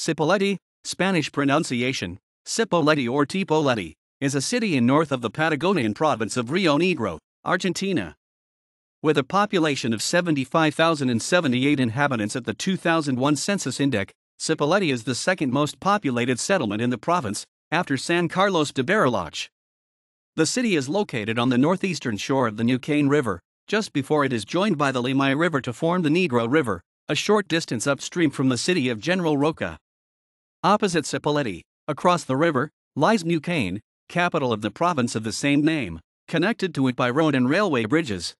Cipolletti, Spanish pronunciation, Cipolletti or Tipoletti, is a city in north of the Patagonian province of Rio Negro, Argentina. With a population of 75,078 inhabitants at the 2001 census index, Cipolletti is the second most populated settlement in the province, after San Carlos de Bariloche. The city is located on the northeastern shore of the Neuquén River, just before it is joined by the Limay River to form the Negro River, a short distance upstream from the city of General Roca. Opposite Cipolletti, across the river, lies Mucane, capital of the province of the same name, connected to it by road and railway bridges.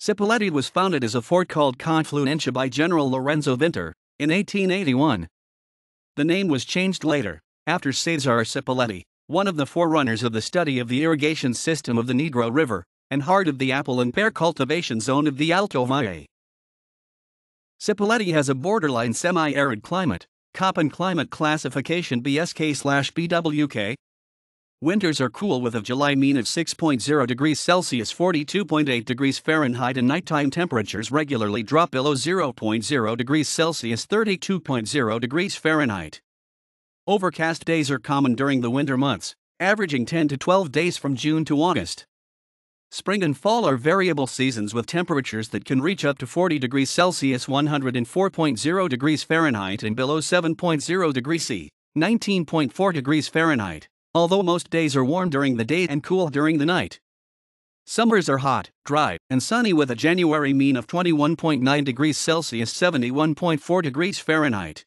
Cipolletti was founded as a fort called Confluentia by General Lorenzo Vinter in 1881. The name was changed later, after Cesar Cipolletti, one of the forerunners of the study of the irrigation system of the Negro River and heart of the apple and pear cultivation zone of the Alto Valle. Cipolletti has a borderline semi-arid climate, and Climate Classification BSK BWK. Winters are cool with a July mean of 6.0 degrees Celsius 42.8 degrees Fahrenheit and nighttime temperatures regularly drop below 0.0 degrees Celsius 32.0 degrees Fahrenheit. Overcast days are common during the winter months, averaging 10 to 12 days from June to August. Spring and fall are variable seasons with temperatures that can reach up to 40 degrees Celsius 104.0 degrees Fahrenheit and below 7.0 degrees C, 19.4 degrees Fahrenheit, although most days are warm during the day and cool during the night. Summers are hot, dry, and sunny with a January mean of 21.9 degrees Celsius 71.4 degrees Fahrenheit.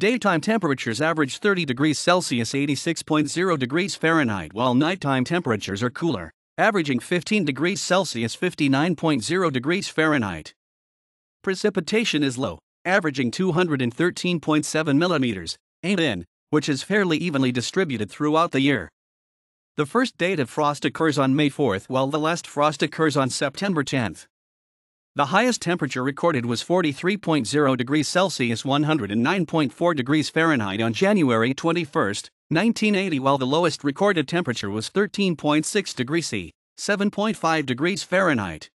Daytime temperatures average 30 degrees Celsius 86.0 degrees Fahrenheit while nighttime temperatures are cooler, averaging 15 degrees Celsius 59.0 degrees Fahrenheit. Precipitation is low, averaging 213.7 millimeters, in, which is fairly evenly distributed throughout the year. The first date of frost occurs on May 4th while the last frost occurs on September 10th. The highest temperature recorded was 43.0 degrees Celsius, 109.4 degrees Fahrenheit on January 21, 1980, while the lowest recorded temperature was 13.6 degrees C, 7.5 degrees Fahrenheit.